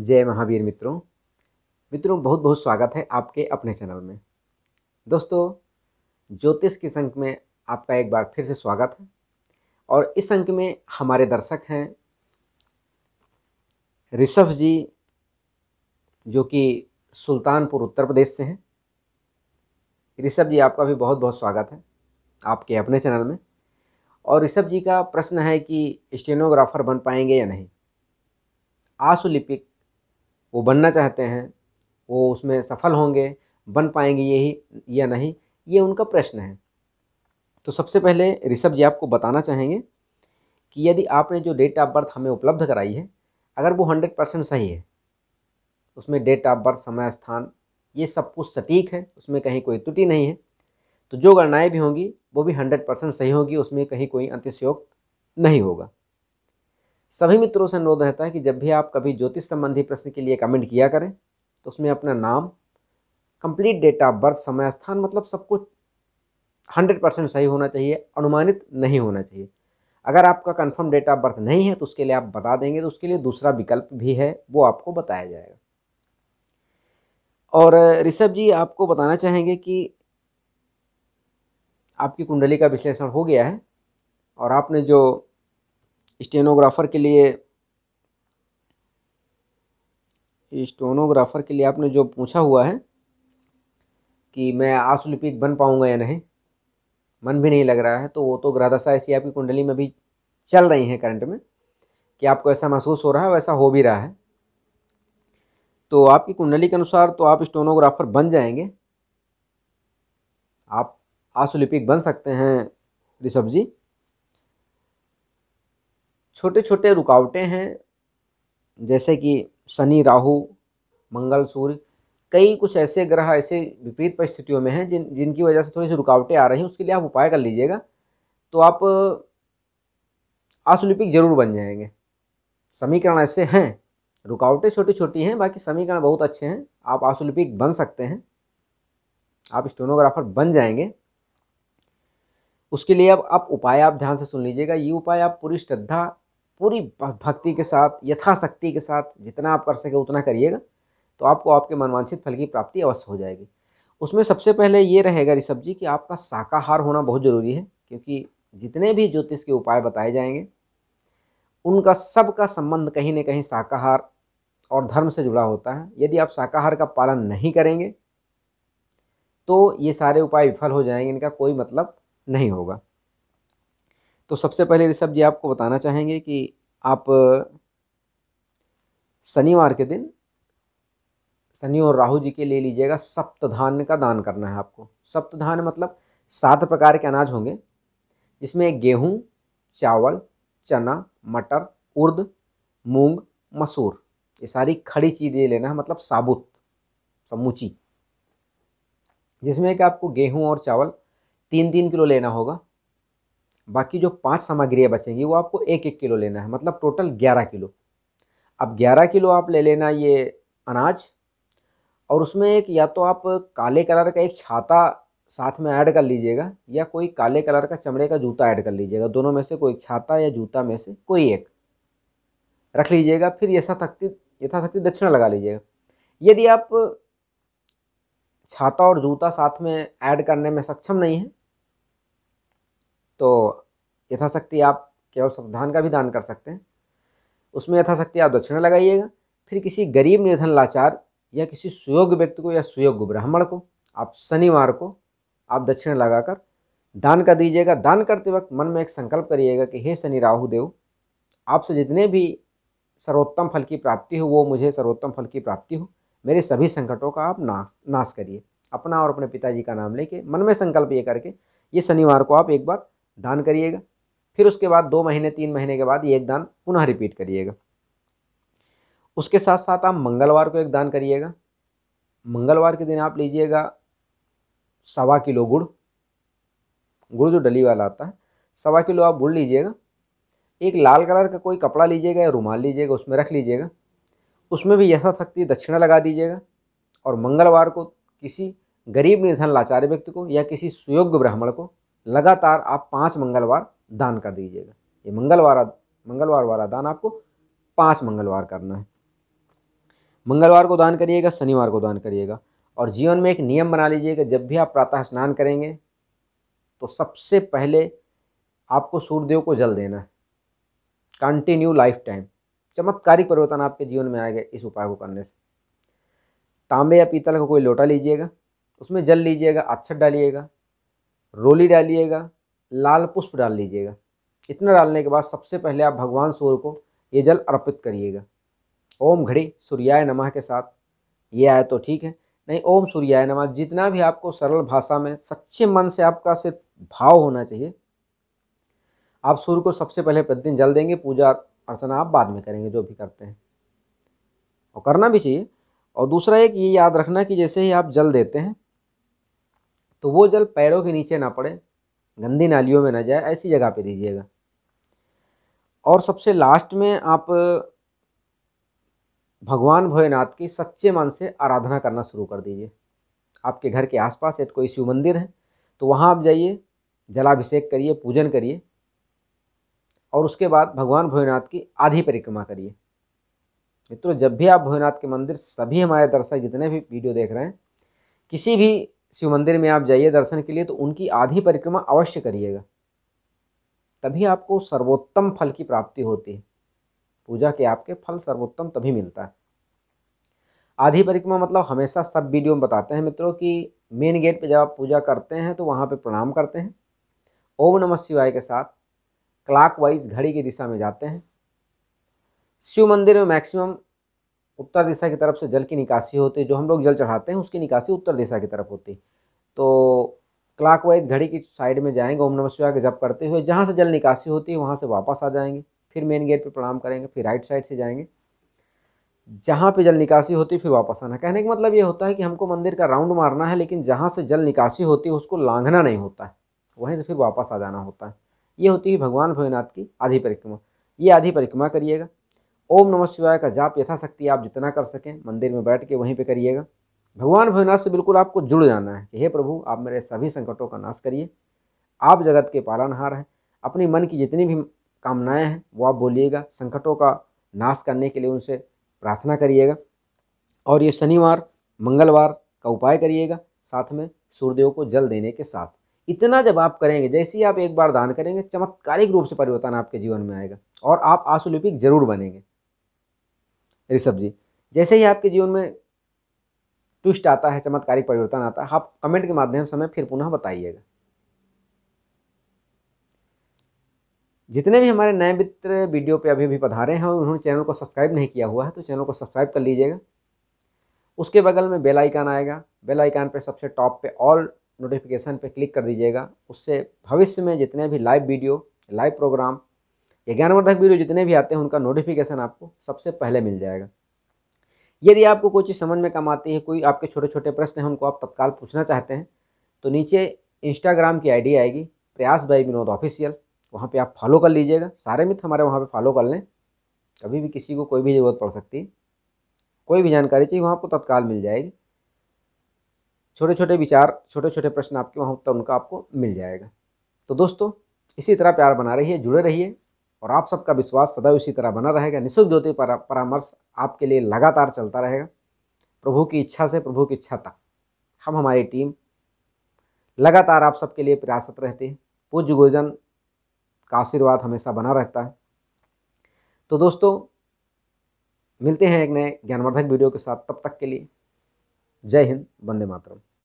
जय महावीर मित्रों मित्रों बहुत बहुत स्वागत है आपके अपने चैनल में दोस्तों ज्योतिष के संक में आपका एक बार फिर से स्वागत है और इस अंक में हमारे दर्शक हैं ऋषभ जी जो कि सुल्तानपुर उत्तर प्रदेश से हैं ऋषभ जी आपका भी बहुत बहुत स्वागत है आपके अपने चैनल में और ऋषभ जी का प्रश्न है कि स्टेनोग्राफर बन पाएंगे या नहीं आशुलिपिक वो बनना चाहते हैं वो उसमें सफल होंगे बन पाएंगे यही या नहीं ये उनका प्रश्न है तो सबसे पहले ऋषभ जी आपको बताना चाहेंगे कि यदि आपने जो डेट ऑफ बर्थ हमें उपलब्ध कराई है अगर वो हंड्रेड परसेंट सही है उसमें डेट ऑफ बर्थ समय स्थान ये सब कुछ सटीक है उसमें कहीं कोई त्रुटि नहीं है तो जो गणनाएँ भी होंगी वो भी हंड्रेड परसेंट सही होगी उसमें कहीं कोई अंतिशयोग नहीं होगा सभी मित्रों से अनुरोध रहता है कि जब भी आप कभी ज्योतिष संबंधी प्रश्न के लिए कमेंट किया करें तो उसमें अपना नाम कंप्लीट डेट ऑफ बर्थ समय स्थान मतलब सब कुछ हंड्रेड परसेंट सही होना चाहिए अनुमानित नहीं होना चाहिए अगर आपका कंफर्म डेट ऑफ बर्थ नहीं है तो उसके लिए आप बता देंगे तो उसके लिए दूसरा विकल्प भी है वो आपको बताया जाएगा और ऋषभ जी आपको बताना चाहेंगे कि आपकी कुंडली का विश्लेषण हो गया है और आपने जो स्टेनोग्राफर के लिए स्टोनोग्राफर के लिए आपने जो पूछा हुआ है कि मैं आसुलिपिक बन पाऊँगा या नहीं मन भी नहीं लग रहा है तो वो तो ग्रहदशा ऐसी आपकी कुंडली में भी चल रही हैं करंट में कि आपको ऐसा महसूस हो रहा है वैसा हो भी रहा है तो आपकी कुंडली के अनुसार तो आप स्टोनोग्राफर बन जाएंगे आप आसुलिपिक बन सकते हैं ऋषभ जी छोटे छोटे रुकावटें हैं जैसे कि शनि राहु मंगल सूर्य कई कुछ ऐसे ग्रह ऐसे विपरीत परिस्थितियों में हैं जिन जिनकी वजह से थोड़ी सी रुकावटें आ रही हैं उसके लिए आप उपाय कर लीजिएगा तो आप आसुलिपिक जरूर बन जाएंगे समीकरण ऐसे हैं रुकावटें छोटी छोटी हैं बाकी समीकरण बहुत अच्छे हैं आप आसुलिपिक बन सकते हैं आप स्टोनोग्राफर बन जाएंगे उसके लिए अब आप उपाय आप ध्यान से सुन लीजिएगा ये उपाय आप पूरी श्रद्धा पूरी भक्ति के साथ यथाशक्ति के साथ जितना आप कर सके उतना करिएगा तो आपको आपके मनवांछित फल की प्राप्ति अवश्य हो जाएगी उसमें सबसे पहले ये रहेगा ऋषभ जी कि आपका शाकाहार होना बहुत ज़रूरी है क्योंकि जितने भी ज्योतिष के उपाय बताए जाएंगे उनका सबका संबंध कहीं ना कहीं शाकाहार और धर्म से जुड़ा होता है यदि आप शाकाहार का पालन नहीं करेंगे तो ये सारे उपाय विफल हो जाएंगे इनका कोई मतलब नहीं होगा तो सबसे पहले ऋषभ जी आपको बताना चाहेंगे कि आप शनिवार के दिन शनि और राहु जी के ले लीजिएगा सप्तधान का दान करना है आपको सप्तधान मतलब सात प्रकार के अनाज होंगे जिसमें गेहूं चावल चना मटर उर्द मूंग मसूर ये सारी खड़ी चीज़ें लेना है मतलब साबुत समूची जिसमें कि आपको गेहूं और चावल तीन तीन किलो लेना होगा बाकी जो पांच सामग्रियाँ बचेंगी वो आपको एक एक किलो लेना है मतलब टोटल ग्यारह किलो अब ग्यारह किलो आप ले लेना ये अनाज और उसमें एक या तो आप काले कलर का एक छाता साथ में ऐड कर लीजिएगा या कोई काले कलर का चमड़े का जूता ऐड कर लीजिएगा दोनों में से कोई छाता या जूता में से कोई एक रख लीजिएगा फिर यथाशक्ति यथाशक्ति दक्षिणा लगा लीजिएगा यदि आप छाता और जूता साथ में ऐड करने में सक्षम नहीं है तो यथाशक्ति आप केवल सप्तान का भी दान कर सकते हैं उसमें यथाशक्ति आप दक्षिणा लगाइएगा फिर किसी गरीब निर्धन लाचार या किसी सुयोग्य व्यक्ति को या सुयोग्य ब्राह्मण को आप शनिवार को आप दक्षिणा लगाकर दान कर दीजिएगा दान करते वक्त मन में एक संकल्प करिएगा कि हे शनि राहु देव आपसे जितने भी सर्वोत्तम फल की प्राप्ति हो वो मुझे सर्वोत्तम फल की प्राप्ति हो मेरे सभी संकटों का आप नाश नाश करिए अपना और अपने पिताजी का नाम लेके मन में संकल्प ये करके ये शनिवार को आप एक बार दान करिएगा फिर उसके बाद दो महीने तीन महीने के बाद ये एक दान पुनः रिपीट करिएगा उसके साथ साथ आप मंगलवार को एक दान करिएगा मंगलवार के दिन आप लीजिएगा सवा किलो गुड़ गुड़ जो डली वाला आता है सवा किलो आप गुड़ लीजिएगा एक लाल कलर का कोई कपड़ा लीजिएगा या रुमाल लीजिएगा उसमें रख लीजिएगा उसमें भी यथाशक्ति दक्षिणा लगा दीजिएगा और मंगलवार को किसी गरीब निर्धन लाचार व्यक्ति को या किसी सुयोग्य ब्राह्मण को लगातार आप पाँच मंगलवार दान कर दीजिएगा ये मंगलवार मंगलवार वाला दान आपको पाँच मंगलवार करना है मंगलवार को दान करिएगा शनिवार को दान करिएगा और जीवन में एक नियम बना लीजिएगा जब भी आप प्रातः स्नान करेंगे तो सबसे पहले आपको सूर्यदेव को जल देना है कंटिन्यू लाइफ टाइम चमत्कारिक परिवर्तन आपके जीवन में आएगा इस उपाय को करने से तांबे या पीतल का को कोई लोटा लीजिएगा उसमें जल लीजिएगा अक्षत डालिएगा रोली डालिएगा लाल पुष्प डाल लीजिएगा इतना डालने के बाद सबसे पहले आप भगवान सूर्य को ये जल अर्पित करिएगा ओम घड़ी सूर्याय नमः के साथ ये आए तो ठीक है नहीं ओम सूर्याय नमः जितना भी आपको सरल भाषा में सच्चे मन से आपका सिर्फ भाव होना चाहिए आप सूर्य को सबसे पहले प्रतिदिन जल देंगे पूजा अर्चना आप बाद में करेंगे जो भी करते हैं और करना भी चाहिए और दूसरा एक ये याद रखना कि जैसे ही आप जल देते हैं तो वो जल पैरों के नीचे ना पड़े गंदी नालियों में ना जाए ऐसी जगह पे दीजिएगा और सबसे लास्ट में आप भगवान भोलेनाथ की सच्चे मन से आराधना करना शुरू कर दीजिए आपके घर के आसपास यदि तो कोई शिव मंदिर है तो वहाँ आप जाइए जलाभिषेक करिए पूजन करिए और उसके बाद भगवान भोलेनाथ की आधी परिक्रमा करिए मित्रों जब भी आप भोलेनाथ के मंदिर सभी हमारे दर्शक जितने भी वीडियो देख रहे हैं किसी भी शिव मंदिर में आप जाइए दर्शन के लिए तो उनकी आधी परिक्रमा अवश्य करिएगा तभी आपको सर्वोत्तम फल की प्राप्ति होती है पूजा के आपके फल सर्वोत्तम तभी मिलता है आधी परिक्रमा मतलब हमेशा सब वीडियो में बताते हैं मित्रों कि मेन गेट पे जब आप पूजा करते हैं तो वहाँ पे प्रणाम करते हैं ओम नमः शिवाय के साथ क्लाकवाइज घड़ी की दिशा में जाते हैं शिव मंदिर में मैक्सिमम उत्तर दिशा की तरफ से जल की निकासी होती है जो हम लोग जल चढ़ाते हैं उसकी निकासी उत्तर दिशा की तरफ होती है तो क्लाक वाइज घड़ी की साइड में जाएंगे ओम नमः शिवाय के जप करते हुए जहाँ से जल निकासी होती है वहाँ से वापस आ जाएंगे फिर मेन गेट पर प्रणाम करेंगे फिर राइट साइड से जाएंगे जहाँ पे जल निकासी होती है फिर वापस आना कहने का मतलब ये होता है कि हमको मंदिर का राउंड मारना है लेकिन जहाँ से जल निकासी होती है उसको लांघना नहीं होता है वहीं से फिर वापस आ जाना होता है ये होती है भगवान भोलेनाथ की आधी परिक्रमा ये आधी परिक्रमा करिएगा ओम नमः शिवाय का जाप यथाशक्ति आप जितना कर सकें मंदिर में बैठ के वहीं पे करिएगा भगवान भोलेनाथ से बिल्कुल आपको जुड़ जाना है कि हे प्रभु आप मेरे सभी संकटों का नाश करिए आप जगत के पालनहार हैं अपनी मन की जितनी भी कामनाएं हैं वो आप बोलिएगा संकटों का नाश करने के लिए उनसे प्रार्थना करिएगा और ये शनिवार मंगलवार का उपाय करिएगा साथ में सूर्यदेव को जल देने के साथ इतना जब आप करेंगे जैसे ही आप एक बार दान करेंगे चमत्कारिक रूप से परिवर्तन आपके जीवन में आएगा और आप आशुलिपिक जरूर बनेंगे ऋषभ जी जैसे ही आपके जीवन में ट्विस्ट आता है चमत्कारिक परिवर्तन आता है आप कमेंट के माध्यम से हमें फिर पुनः बताइएगा जितने भी हमारे नए मित्र वीडियो पे अभी भी पधारे हैं और उन्होंने चैनल को सब्सक्राइब नहीं किया हुआ है तो चैनल को सब्सक्राइब कर लीजिएगा उसके बगल में बेल आइकान आएगा बेल आइकान पे सबसे टॉप पे ऑल नोटिफिकेशन पे क्लिक कर दीजिएगा उससे भविष्य में जितने भी लाइव वीडियो लाइव प्रोग्राम ये ज्ञानवर्धक वीडियो जितने भी आते हैं उनका नोटिफिकेशन आपको सबसे पहले मिल जाएगा यदि आपको कोई चीज़ समझ में कम आती है कोई आपके छोटे छोटे प्रश्न हैं उनको आप तत्काल पूछना चाहते हैं तो नीचे इंस्टाग्राम की आईडी आएगी प्रयास बाई विनोद ऑफिशियल वहाँ पे आप फॉलो कर लीजिएगा सारे मित्र हमारे वहाँ पे फॉलो कर लें कभी भी किसी को कोई भी ज़रूरत पड़ सकती है कोई भी जानकारी चाहिए वहाँ आपको तत्काल मिल जाएगी छोटे छोटे विचार छोटे छोटे प्रश्न आपके वहाँ उत्तर उनका आपको मिल जाएगा तो दोस्तों इसी तरह प्यार बना रहिए जुड़े रहिए और आप सबका विश्वास सदैव इसी तरह बना रहेगा निःशुल्क ज्योति परामर्श आपके लिए लगातार चलता रहेगा प्रभु की इच्छा से प्रभु की इच्छा तक हम हमारी टीम लगातार आप सबके लिए प्रयासरत रहती है पूज्य गुरुजन का आशीर्वाद हमेशा बना रहता है तो दोस्तों मिलते हैं एक नए ज्ञानवर्धक वीडियो के साथ तब तक के लिए जय हिंद वंदे मातरम